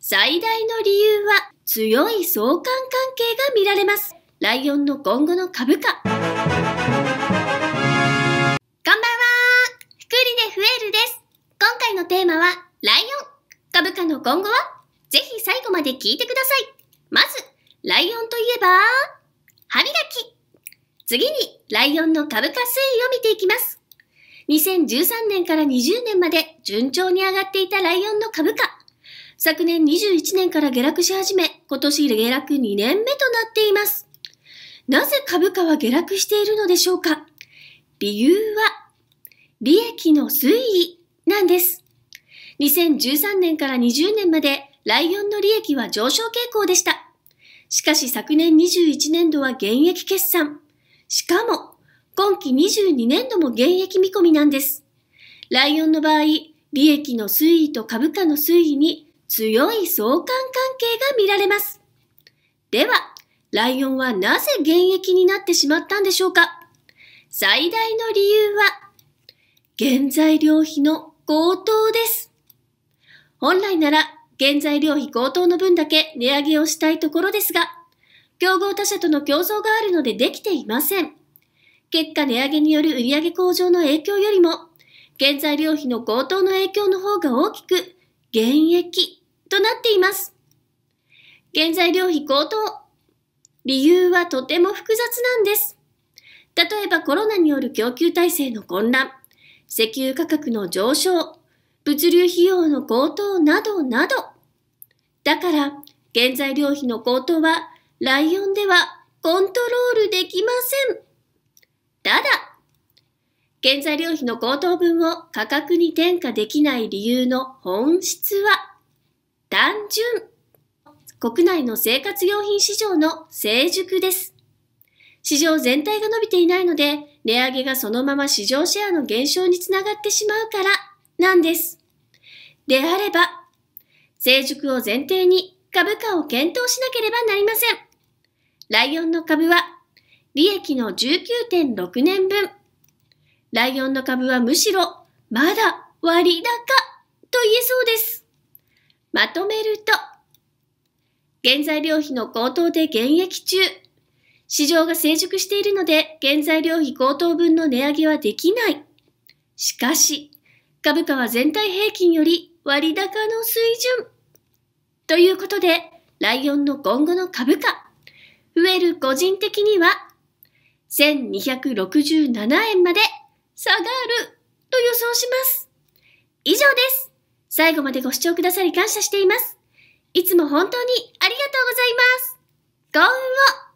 最大の理由は強い相関関係が見られます。ライオンの今後の株価。こんばんはくりでふえるです。今回のテーマはライオン。株価の今後はぜひ最後まで聞いてください。まず、ライオンといえば、歯磨き。次に、ライオンの株価推移を見ていきます。2013年から20年まで順調に上がっていたライオンの株価。昨年21年から下落し始め、今年下落2年目となっています。なぜ株価は下落しているのでしょうか理由は、利益の推移なんです。2013年から20年までライオンの利益は上昇傾向でした。しかし昨年21年度は現役決算。しかも、今期22年度も現役見込みなんです。ライオンの場合、利益の推移と株価の推移に強い相関関係が見られます。では、ライオンはなぜ現役になってしまったんでしょうか最大の理由は、原材料費の高騰です。本来なら原材料費高騰の分だけ値上げをしたいところですが、競合他社との競争があるのでできていません。結果値上げによる売上向上の影響よりも、原材料費の高騰の影響の方が大きく、減益となっています。原材料費高騰。理由はとても複雑なんです。例えばコロナによる供給体制の混乱、石油価格の上昇、物流費用の高騰などなど。だから、原材料費の高騰はライオンではコントロールできません。ただ、原材料費の高騰分を価格に転嫁できない理由の本質は、単純。国内の生活用品市場の成熟です。市場全体が伸びていないので、値上げがそのまま市場シェアの減少につながってしまうから、なんです。であれば、成熟を前提に株価を検討しなければなりません。ライオンの株は、利益の19.6年分。ライオンの株はむしろ、まだ割高と言えそうです。まとめると、原材料費の高騰で減益中。市場が成熟しているので、原材料費高騰分の値上げはできない。しかし、株価は全体平均より割高の水準。ということで、ライオンの今後の株価、増える個人的には、1267円まで下がると予想します。以上です。最後までご視聴くださり感謝しています。いつも本当にありがとうございます。幸運を